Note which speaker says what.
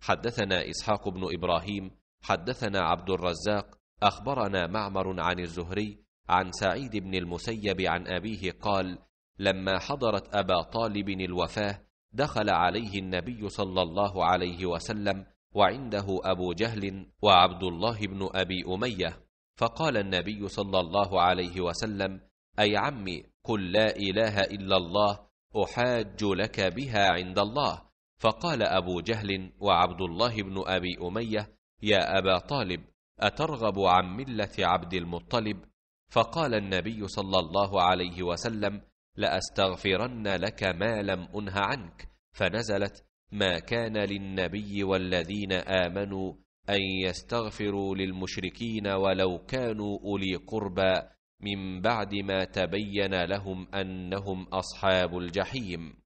Speaker 1: حدثنا اسحاق بن ابراهيم
Speaker 2: حدثنا عبد الرزاق اخبرنا معمر عن الزهري عن سعيد بن المسيب عن ابيه قال لما حضرت ابا طالب الوفاه دخل عليه النبي صلى الله عليه وسلم وعنده ابو جهل وعبد الله بن ابي اميه فقال النبي صلى الله عليه وسلم اي عمي قل لا اله الا الله احاج لك بها عند الله فقال أبو جهل وعبد الله بن أبي أمية يا أبا طالب أترغب عن ملة عبد المطلب فقال النبي صلى الله عليه وسلم لأستغفرن لك ما لم أنه عنك فنزلت ما كان للنبي والذين آمنوا أن يستغفروا للمشركين ولو كانوا أولي قربى من بعد ما تبين لهم أنهم أصحاب الجحيم